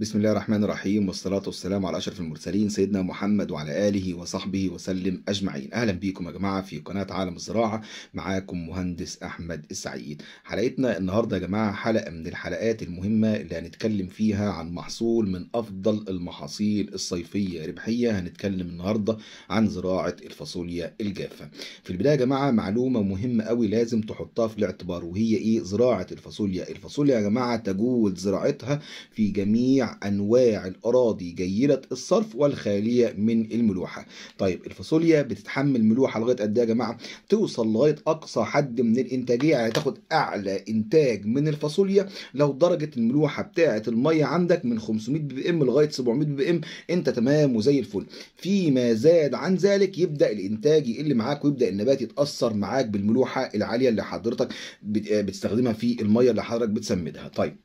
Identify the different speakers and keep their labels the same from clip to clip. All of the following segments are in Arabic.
Speaker 1: بسم الله الرحمن الرحيم والصلاة والسلام على أشرف المرسلين سيدنا محمد وعلى آله وصحبه وسلم أجمعين أهلا بيكم يا جماعة في قناة عالم الزراعة معاكم مهندس أحمد السعيد حلقتنا النهاردة يا جماعة حلقة من الحلقات المهمة اللي هنتكلم فيها عن محصول من أفضل المحاصيل الصيفية ربحية هنتكلم النهاردة عن زراعة الفاصوليا الجافة في البداية يا جماعة معلومة مهمة قوي لازم تحطها في الاعتبار وهي إيه زراعة الفاصوليا الفاصوليا يا جماعة تجود زراعتها في جميع أنواع الأراضي جيدة الصرف والخالية من الملوحة طيب الفاصوليا بتتحمل ملوحة لغاية قد إيه يا جماعة توصل لغاية أقصى حد من الإنتاجية يعني تاخد أعلى إنتاج من الفاصوليا لو درجة الملوحة بتاعة المية عندك من 500 بي بي إم لغاية 700 بي بي إم أنت تمام وزي الفل فيما زاد عن ذلك يبدأ الإنتاج يقل معاك ويبدأ النبات يتأثر معاك بالملوحة العالية اللي حضرتك بتستخدمها في المية اللي حضرتك بتسمدها طيب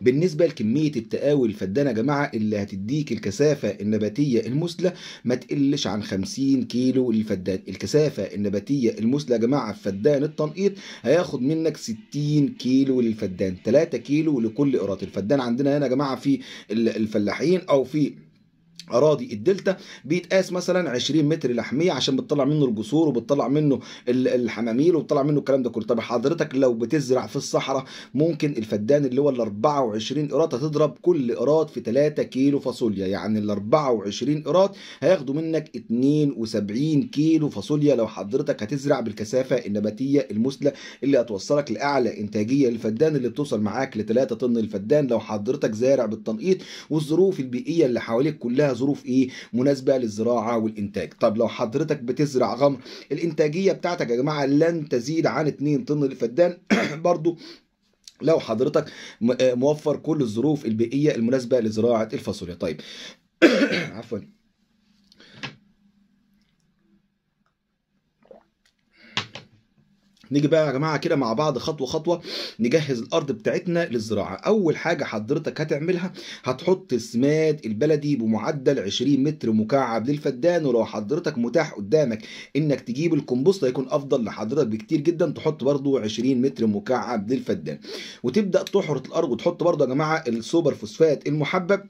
Speaker 1: بالنسبة لكمية التقاوي الفدانة يا جماعة اللي هتديك الكثافة النباتية المثلى ما تقلش عن 50 كيلو للفدان الكثافة النباتية المثلى يا جماعة في فدان التنقيط هياخد منك 60 كيلو للفدان 3 كيلو لكل قراط الفدان عندنا هنا يا جماعة في الفلاحين أو في اراضي الدلتا بيتقاس مثلا 20 متر لحميه عشان بتطلع منه الجسور وبتطلع منه الحماميل وبتطلع منه الكلام ده كله طب حضرتك لو بتزرع في الصحراء ممكن الفدان اللي هو ال 24 قراط هتضرب كل قراط في 3 كيلو فاصوليا يعني ال 24 قراط هياخدوا منك 72 كيلو فاصوليا لو حضرتك هتزرع بالكثافه النباتيه المثلى اللي هتوصلك لاعلى انتاجيه للفدان اللي بتوصل معاك ل 3 طن الفدان لو حضرتك زارع بالتنقيط والظروف البيئيه اللي حواليك كلها ظروف ايه مناسبه للزراعه والانتاج طب لو حضرتك بتزرع غمر الانتاجيه بتاعتك يا جماعه لن تزيد عن 2 طن للفدان برضو لو حضرتك آه، موفر كل الظروف البيئيه المناسبه لزراعه الفاصوليا طيب عفوا نيجي بقى يا جماعه كده مع بعض خطوه خطوه نجهز الارض بتاعتنا للزراعه اول حاجه حضرتك هتعملها هتحط السماد البلدي بمعدل 20 متر مكعب للفدان ولو حضرتك متاح قدامك انك تجيب الكمبوست هيكون افضل لحضرتك بكتير جدا تحط برده 20 متر مكعب للفدان وتبدا تحرط الارض وتحط برده يا جماعه السوبر فوسفات المحبب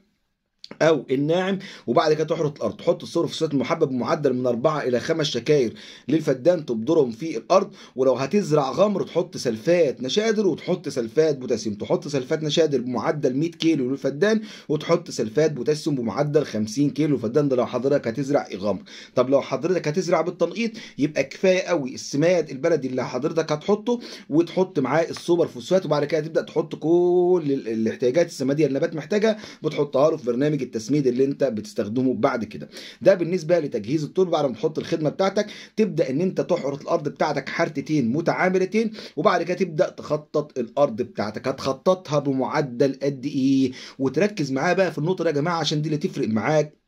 Speaker 1: او الناعم وبعد كده تحرط الارض تحط الصور في السويت المحبب معدل من اربعه الى خمس شكاير للفدان تبدرهم في الارض ولو هتزرع غمر تحط سلفات نشادر وتحط سلفات بوتاسيوم تحط سلفات نشادر بمعدل 100 كيلو للفدان وتحط سلفات بوتاسيوم بمعدل 50 كيلو للفدان ده لو حضرتك هتزرع غمر طب لو حضرتك هتزرع بالتنقيط يبقى كفايه قوي السماد البلدي اللي حضرتك هتحطه وتحط معاه السوبر فوسفات وبعد كده تبدا تحط كل الاحتياجات السماديه اللي النبات محتاجها بتحطها له في برنامج برنامج التسميد اللي انت بتستخدمه بعد كده ده بالنسبه لتجهيز التربه بعد ما تحط الخدمه بتاعتك تبدا ان انت تحرث الارض بتاعتك حرتتين متعاملتين وبعد كده تبدا تخطط الارض بتاعتك هتخططها بمعدل قد ايه وتركز معاه بقى في النقطه دي يا جماعه عشان دي اللي تفرق معاك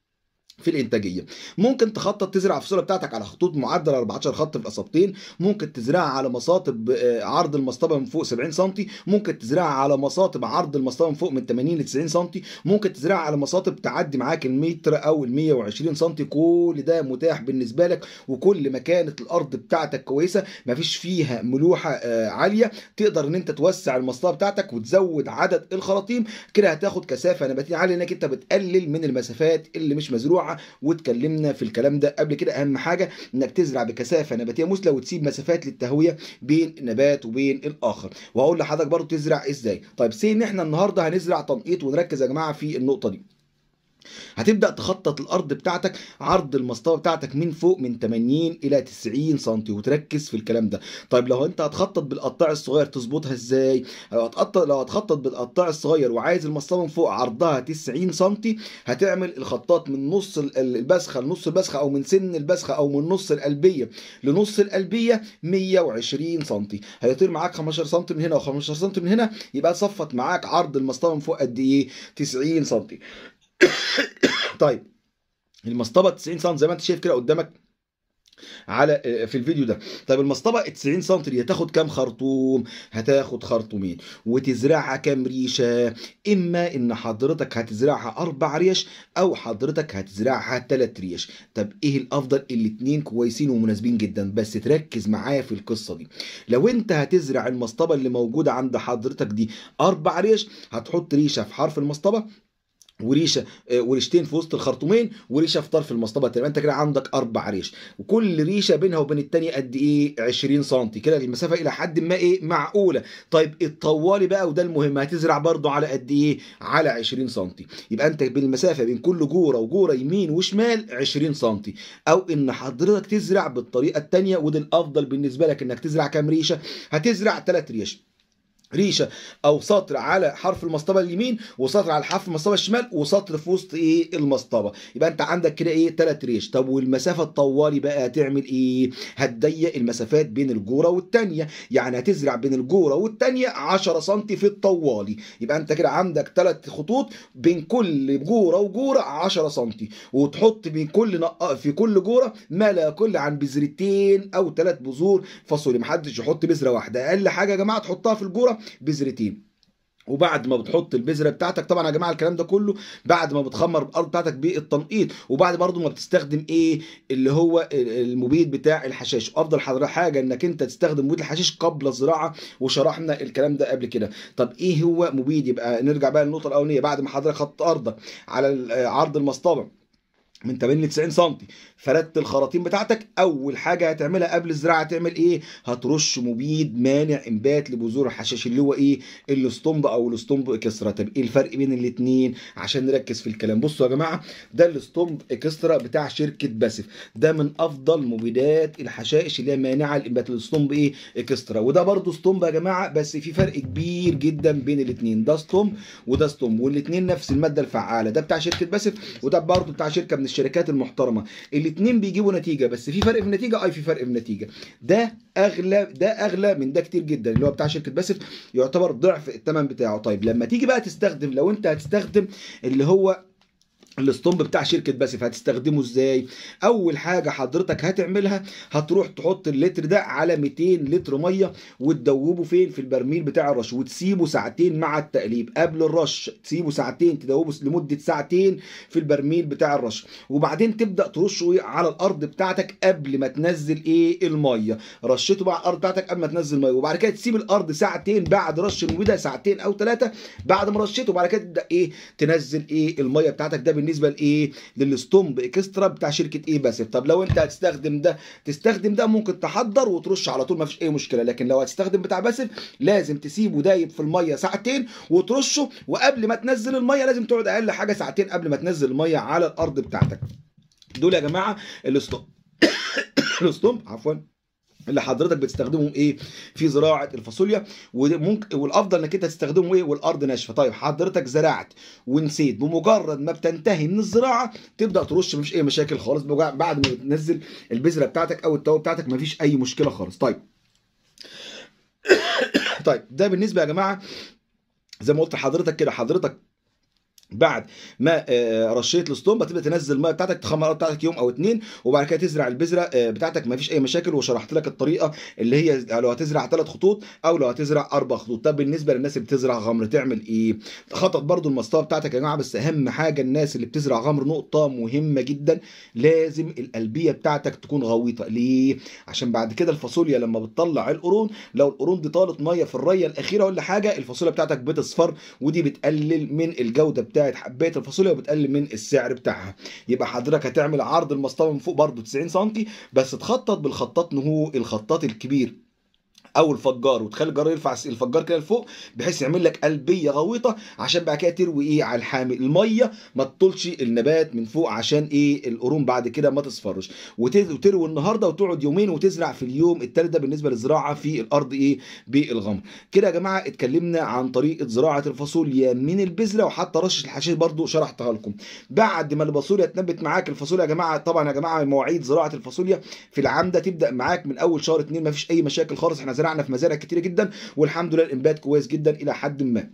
Speaker 1: في الانتاجيه ممكن تخطط تزرع الصوره بتاعتك على خطوط معدل 14 خط في الاسابتين ممكن تزرعها على مصاطب آه، عرض المصطبه من فوق 70 سم ممكن تزرعها على مصاطب عرض المصطبه من فوق من 80 ل 90 سم ممكن تزرعها على مصاطب تعدي معاك المتر او ال 120 سم كل ده متاح بالنسبه لك وكل ما كانت الارض بتاعتك كويسه ما فيش فيها ملوحه آه، عاليه تقدر ان انت توسع المصطبه بتاعتك وتزود عدد الخراطيم كده هتاخد كثافه نباتيه عاليه انك انت بتقلل من المسافات اللي مش مزروعه الزراعه واتكلمنا في الكلام ده قبل كده اهم حاجه انك تزرع بكثافه نباتيه مثلى وتسيب مسافات للتهويه بين نبات وبين الاخر وهقول لحضرتك برضو تزرع ازاي طيب سي ان احنا النهارده هنزرع تنقيط ونركز يا جماعه في النقطه دي هتبدا تخطط الارض بتاعتك عرض المسطره بتاعتك من فوق من 80 الى 90 سم وتركز في الكلام ده طيب لو انت هتخطط بالقطاع الصغير تظبطها ازاي لو هتخطط لو هتخطط بالقطاع الصغير وعايز المسطره من فوق عرضها 90 سم هتعمل الخطاط من نص البسخه لنص البسخه او من سن البسخه او من نص القلبيه لنص القلبيه 120 سم هيطير معاك 15 سم من هنا و15 سم من هنا يبقى صفت معاك عرض المسطره من فوق قد ايه 90 سم طيب المصطبه 90 سم زي ما انت شايف كده قدامك على آه، في الفيديو ده طيب المصطبه 90 سم دي هتاخد كام خرطوم هتاخد خرطومين وتزرعها كام ريشه اما ان حضرتك هتزرعها اربع ريش او حضرتك هتزرعها ثلاث ريش طب ايه الافضل الاثنين كويسين ومناسبين جدا بس تركز معايا في القصه دي لو انت هتزرع المصطبه اللي موجوده عند حضرتك دي اربع ريش هتحط ريشه في حرف المصطبه وريشه آه، وريشتين في وسط الخرطومين وريشه في طرف المصطبه تمام انت كده عندك اربع ريش وكل ريشه بينها وبين الثانيه قد ايه 20 سم كده المسافه الى حد ما ايه معقوله طيب الطوالي بقى وده المهم هتزرع برده على قد ايه على 20 سم يبقى انت بالمسافه بين كل جوره وجوره يمين وشمال 20 سم او ان حضرتك تزرع بالطريقه الثانيه وده الافضل بالنسبه لك انك تزرع كام ريشه هتزرع ثلاث ريش ريشه او سطر على حرف المصطبه اليمين وسطر على حرف المصطبه الشمال وسطر في وسط ايه المصطبه يبقى انت عندك كده ايه ثلاث ريش طب والمسافه الطوالي بقى هتعمل ايه هتضيق المسافات بين الجوره والثانيه يعني هتزرع بين الجوره والثانيه 10 سم في الطوالي يبقى انت كده عندك ثلاث خطوط بين كل جوره وجوره 10 سم وتحط بين كل نق... في كل جوره ما لا يقل عن بذرتين او ثلاث بذور فاصوليا محدش يحط بذره واحده اقل حاجه يا جماعه تحطها في الجوره بذرتين إيه؟ وبعد ما بتحط البذره بتاعتك طبعا يا جماعه الكلام ده كله بعد ما بتخمر الارض بتاعتك بالتنقيط وبعد برضو ما بتستخدم ايه اللي هو المبيد بتاع الحشاش افضل حاجه انك انت تستخدم مبيد الحشيش قبل الزراعه وشرحنا الكلام ده قبل كده طب ايه هو مبيد يبقى نرجع بقى للنقطه الاولانيه بعد ما حضرتك خدت ارضك على عرض المصطبه من 80 ل 90 سم فردت الخراطيم بتاعتك اول حاجه هتعملها قبل الزراعه هتعمل ايه هترش مبيد مانع انبات لبذور الحشائش اللي هو ايه الاستومب او الاستومب اكسترا طب ايه الفرق بين الاثنين عشان نركز في الكلام بصوا يا جماعه ده الاستومب اكسترا بتاع شركه باسف ده من افضل مبيدات الحشائش اللي هي مانعه لانبات الاستومب ايه اكسترا وده برده استومب يا جماعه بس في فرق كبير جدا بين الاثنين ده استومب وده استومب والاثنين نفس الماده الفعاله ده بتاع شركه باسف وده برده بتاع شركه من الشركات المحترمه الاثنين بيجيبوا نتيجه بس في فرق في النتيجه اي في فرق في النتيجه ده اغلى ده اغلى من ده كتير جدا اللي هو بتاع شركه باسف يعتبر ضعف الثمن بتاعه طيب لما تيجي بقى تستخدم لو انت هتستخدم اللي هو الاستومب بتاع شركه باسف هتستخدمه ازاي اول حاجه حضرتك هتعملها هتروح تحط اللتر ده على 200 لتر ميه وتدوبه فين في البرميل بتاع الرش وتسيبه ساعتين مع التقليب قبل الرش تسيبه ساعتين تدوبه لمده ساعتين في البرميل بتاع الرش وبعدين تبدا ترشه على الارض بتاعتك قبل ما تنزل ايه الميه رشته بقى على الارض بتاعتك قبل ما تنزل ميه وبعد كده تسيب الارض ساعتين بعد رش المبيده ساعتين او ثلاثه بعد ما رشته وبعد كده تبدا ايه تنزل ايه الميه بتاعتك ده بالنسبه لايه للستومب اكسترا بتاع شركه ايه بس طب لو انت هتستخدم ده تستخدم ده ممكن تحضر وترش على طول ما فيش اي مشكله لكن لو هتستخدم بتاع باسف لازم تسيبه دايب في الميه ساعتين وترشه وقبل ما تنزل الميه لازم تقعد اقل حاجه ساعتين قبل ما تنزل الميه على الارض بتاعتك دول يا جماعه الستومب الستومب عفوا اللي حضرتك بتستخدمهم ايه في زراعه الفاصوليا وممكن والافضل انك انت تستخدمه ايه والارض ناشفه طيب حضرتك زرعت ونسيت بمجرد ما بتنتهي من الزراعه تبدا ترش مفيش اي مشاكل خالص بعد ما تنزل البذره بتاعتك او التوابل بتاعتك مفيش اي مشكله خالص طيب طيب ده بالنسبه يا جماعه زي ما قلت لحضرتك كده حضرتك بعد ما آه، رشيت الاسطمبه تبدا تنزل الميه بتاعتك تخمر بتاعتك يوم او اتنين وبعد كده تزرع البذره آه، بتاعتك مفيش اي مشاكل وشرحت لك الطريقه اللي هي لو هتزرع ثلاث خطوط او لو هتزرع اربع خطوط طب بالنسبه للناس اللي بتزرع غمر تعمل ايه خطط برضو المصطبه بتاعتك يا جماعه بس اهم حاجه الناس اللي بتزرع غمر نقطه مهمه جدا لازم القلبيه بتاعتك تكون غويطه ليه عشان بعد كده الفاصوليا لما بتطلع القرون لو القرون دي طالت ميه في الريه الاخيره ولا حاجه الفاصوليا بتاعتك بتصفر ودي بتقلل من الجوده بتاعتك بتاعت حبايه الفاصوليا وبتقلل من السعر بتاعها يبقى حضرتك هتعمل عرض المصطبه من فوق برضه 90 سم بس تخطط بالخطاط نهو الخطاط الكبير او الفجار وتخلي الجرار يرفع الفجار كده لفوق بحيث يعمل لك قلبيه غويطه عشان بعد كده تروي ايه على الحامل الميه ما تطولش النبات من فوق عشان ايه القرون بعد كده ما تصفرش وتروي النهارده وتقعد يومين وتزرع في اليوم التالت ده بالنسبه للزراعه في الارض ايه بالغمر كده يا جماعه اتكلمنا عن طريقه زراعه الفاصوليا من البذره وحتى رشه الحشيش برده شرحتها لكم بعد ما الفاصوليا تنبت معاك الفاصوليا يا جماعه طبعا يا جماعه مواعيد زراعه الفاصوليا في العام ده تبدا معاك من اول شهر اتنين فيش اي مشاكل خالص احنا زرع زرعنا في مزارع كتيره جدا والحمد لله الانبات كويس جدا الى حد ما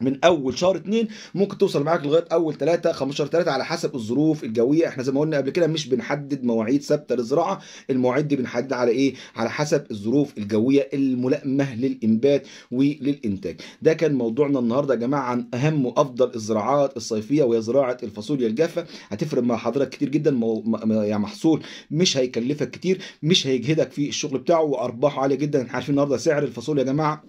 Speaker 1: من اول شهر 2 ممكن توصل معاك لغايه اول 3 15 3 على حسب الظروف الجويه احنا زي ما قلنا قبل كده مش بنحدد مواعيد ثابته للزراعه المواعيد دي بنحدد على ايه على حسب الظروف الجويه الملائمه للانبات وللانتاج ده كان موضوعنا النهارده يا جماعه عن اهم وافضل الزراعات الصيفيه وهي زراعه الفاصوليا الجافه هتفرق مع حضرتك كتير جدا مو... م... يعني محصول مش هيكلفك كتير مش هيجهدك في الشغل بتاعه وارباحه عاليه جدا احنا عارفين النهارده سعر الفاصوليا يا جماعه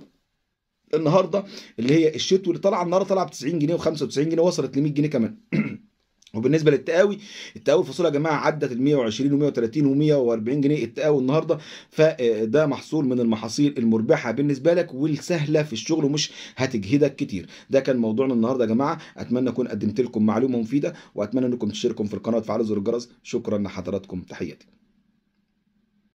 Speaker 1: النهارده اللي هي الشتوي اللي طالعه النهارده طالعه ب 90 جنيه و95 جنيه وصلت ل 100 جنيه كمان وبالنسبه للتقاوي التقاوي الفصول يا جماعه عدت ال 120 و130 و140 جنيه التقاوي النهارده فده آه، محصول من المحاصيل المربحه بالنسبه لك والسهله في الشغل ومش هتجهدك كتير ده كان موضوعنا النهارده يا جماعه اتمنى اكون قدمت لكم معلومه مفيده واتمنى انكم تشتركوا في القناه وتفعلوا زر الجرس شكرا لحضراتكم تحياتي